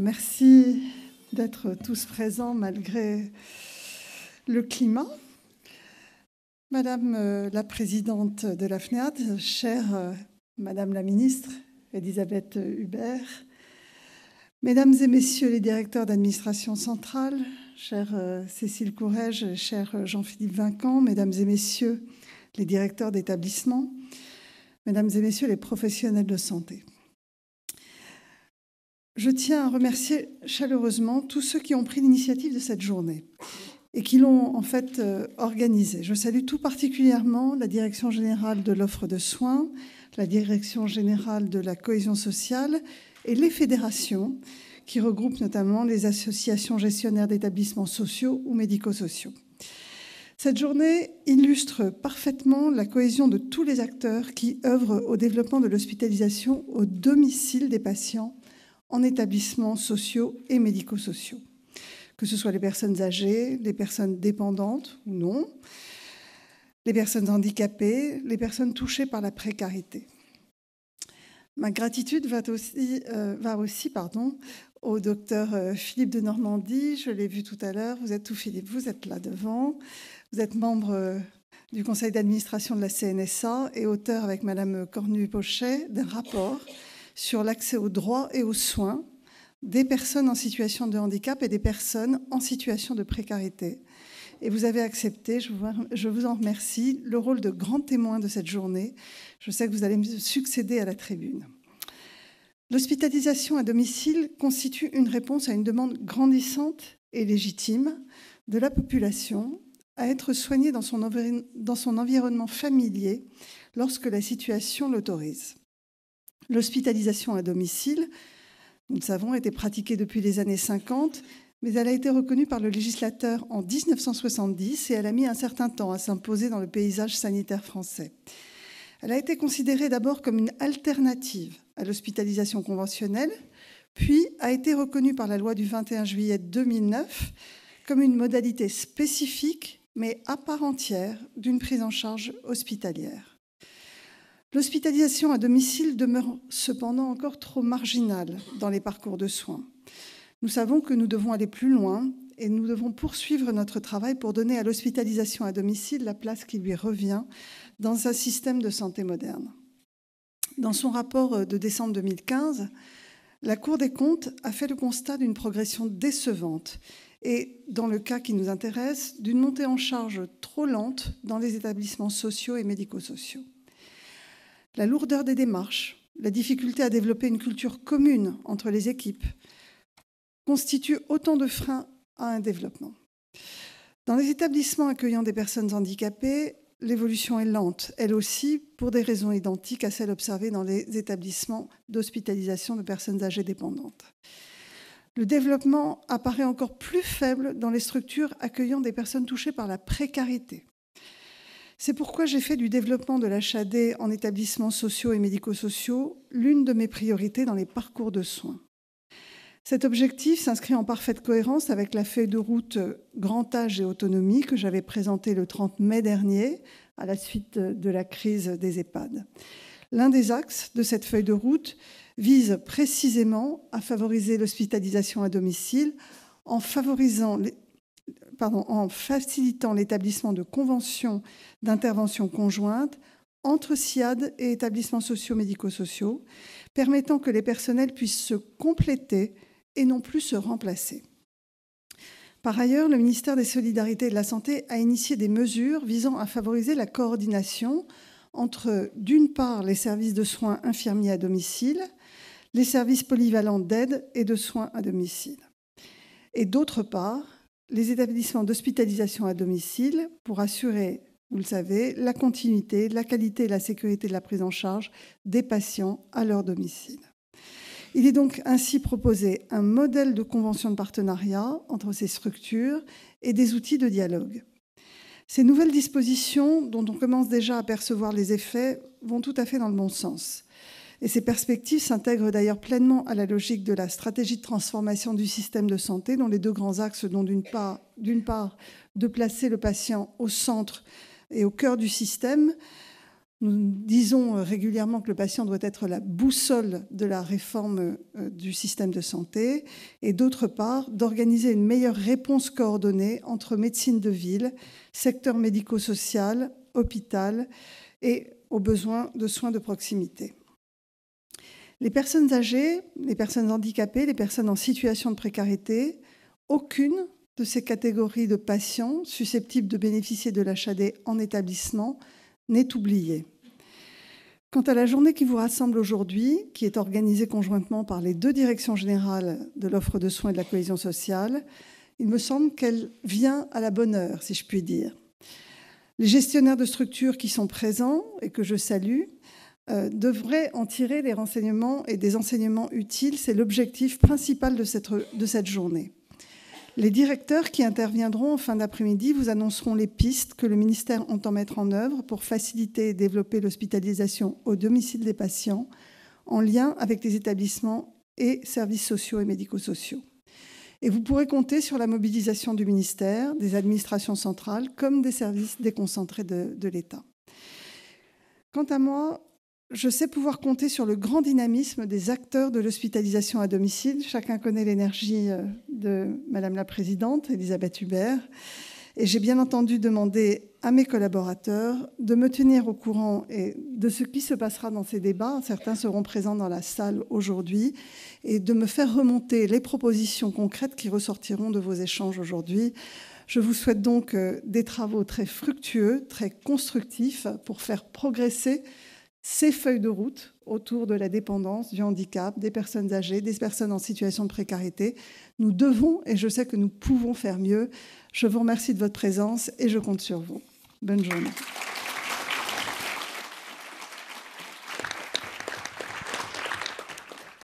merci d'être tous présents malgré le climat. Madame euh, la présidente de la FNEAD, chère euh, Madame la ministre Elisabeth Hubert, Mesdames et Messieurs les directeurs d'administration centrale, chère euh, Cécile Courège, cher Jean-Philippe Vincamp, Mesdames et Messieurs les directeurs d'établissement, Mesdames et Messieurs les professionnels de santé. Je tiens à remercier chaleureusement tous ceux qui ont pris l'initiative de cette journée et qui l'ont en fait euh, organisée. Je salue tout particulièrement la Direction générale de l'offre de soins, la Direction générale de la cohésion sociale et les fédérations qui regroupent notamment les associations gestionnaires d'établissements sociaux ou médico-sociaux. Cette journée illustre parfaitement la cohésion de tous les acteurs qui œuvrent au développement de l'hospitalisation au domicile des patients en établissements sociaux et médico-sociaux, que ce soit les personnes âgées, les personnes dépendantes ou non, les personnes handicapées, les personnes touchées par la précarité. Ma gratitude va aussi, euh, va aussi pardon, au docteur euh, Philippe de Normandie. Je l'ai vu tout à l'heure. Vous êtes tout Philippe Vous êtes là devant. Vous êtes membre euh, du conseil d'administration de la CNSA et auteur avec Madame Cornu-Pochet d'un rapport sur l'accès aux droits et aux soins des personnes en situation de handicap et des personnes en situation de précarité. Et vous avez accepté, je vous en remercie, le rôle de grand témoin de cette journée. Je sais que vous allez me succéder à la tribune. L'hospitalisation à domicile constitue une réponse à une demande grandissante et légitime de la population à être soignée dans son, environnement familier lorsque la situation l'autorise. L'hospitalisation à domicile, nous le savons, a été pratiquée depuis les années 50, mais elle a été reconnue par le législateur en 1970 et elle a mis un certain temps à s'imposer dans le paysage sanitaire français. Elle a été considérée d'abord comme une alternative à l'hospitalisation conventionnelle, puis a été reconnue par la loi du 21 juillet 2009 comme une modalité spécifique, mais à part entière, d'une prise en charge hospitalière. L'hospitalisation à domicile demeure cependant encore trop marginale dans les parcours de soins. Nous savons que nous devons aller plus loin et nous devons poursuivre notre travail pour donner à l'hospitalisation à domicile la place qui lui revient dans un système de santé moderne. Dans son rapport de décembre 2015, la Cour des comptes a fait le constat d'une progression décevante et, dans le cas qui nous intéresse, d'une montée en charge trop lente dans les établissements sociaux et médico-sociaux. La lourdeur des démarches, la difficulté à développer une culture commune entre les équipes constituent autant de freins à un développement. Dans les établissements accueillant des personnes handicapées, l'évolution est lente, elle aussi, pour des raisons identiques à celles observées dans les établissements d'hospitalisation de personnes âgées dépendantes. Le développement apparaît encore plus faible dans les structures accueillant des personnes touchées par la précarité. C'est pourquoi j'ai fait du développement de l'HAD en établissements sociaux et médico-sociaux l'une de mes priorités dans les parcours de soins. Cet objectif s'inscrit en parfaite cohérence avec la feuille de route Grand âge et autonomie que j'avais présentée le 30 mai dernier à la suite de la crise des EHPAD. L'un des axes de cette feuille de route vise précisément à favoriser l'hospitalisation à domicile en favorisant en facilitant l'établissement de conventions d'intervention conjointe entre SIAD et établissements sociaux médico-sociaux, permettant que les personnels puissent se compléter et non plus se remplacer. Par ailleurs, le ministère des Solidarités et de la Santé a initié des mesures visant à favoriser la coordination entre, d'une part, les services de soins infirmiers à domicile, les services polyvalents d'aide et de soins à domicile, et d'autre part, les établissements d'hospitalisation à domicile pour assurer, vous le savez, la continuité, la qualité et la sécurité de la prise en charge des patients à leur domicile. Il est donc ainsi proposé un modèle de convention de partenariat entre ces structures et des outils de dialogue. Ces nouvelles dispositions, dont on commence déjà à percevoir les effets, vont tout à fait dans le bon sens. Et ces perspectives s'intègrent d'ailleurs pleinement à la logique de la stratégie de transformation du système de santé, dont les deux grands axes sont d'une part, part, de placer le patient au centre et au cœur du système. Nous disons régulièrement que le patient doit être la boussole de la réforme euh, du système de santé et d'autre part d'organiser une meilleure réponse coordonnée entre médecine de ville, secteur médico-social, hôpital et aux besoins de soins de proximité. Les personnes âgées, les personnes handicapées, les personnes en situation de précarité, aucune de ces catégories de patients susceptibles de bénéficier de l'HAD en établissement n'est oubliée. Quant à la journée qui vous rassemble aujourd'hui, qui est organisée conjointement par les deux directions générales de l'offre de soins et de la cohésion sociale, il me semble qu'elle vient à la bonne heure, si je puis dire. Les gestionnaires de structures qui sont présents et que je salue euh, devrait en tirer des renseignements et des enseignements utiles. C'est l'objectif principal de cette, de cette journée. Les directeurs qui interviendront en fin d'après-midi vous annonceront les pistes que le ministère entend mettre en œuvre pour faciliter et développer l'hospitalisation au domicile des patients en lien avec les établissements et services sociaux et médico-sociaux. Et vous pourrez compter sur la mobilisation du ministère, des administrations centrales, comme des services déconcentrés de, de l'État. Quant à moi, je sais pouvoir compter sur le grand dynamisme des acteurs de l'hospitalisation à domicile. Chacun connaît l'énergie euh, de Madame la Présidente, Elisabeth Hubert. Et j'ai bien entendu demandé à mes collaborateurs de me tenir au courant de ce qui se passera dans ces débats. Certains seront présents dans la salle aujourd'hui et de me faire remonter les propositions concrètes qui ressortiront de vos échanges aujourd'hui. Je vous souhaite donc euh, des travaux très fructueux, très constructifs pour faire progresser ces feuilles de route autour de la dépendance, du handicap, des personnes âgées, des personnes en situation de précarité. Nous devons et je sais que nous pouvons faire mieux. Je vous remercie de votre présence et je compte sur vous. Bonne journée.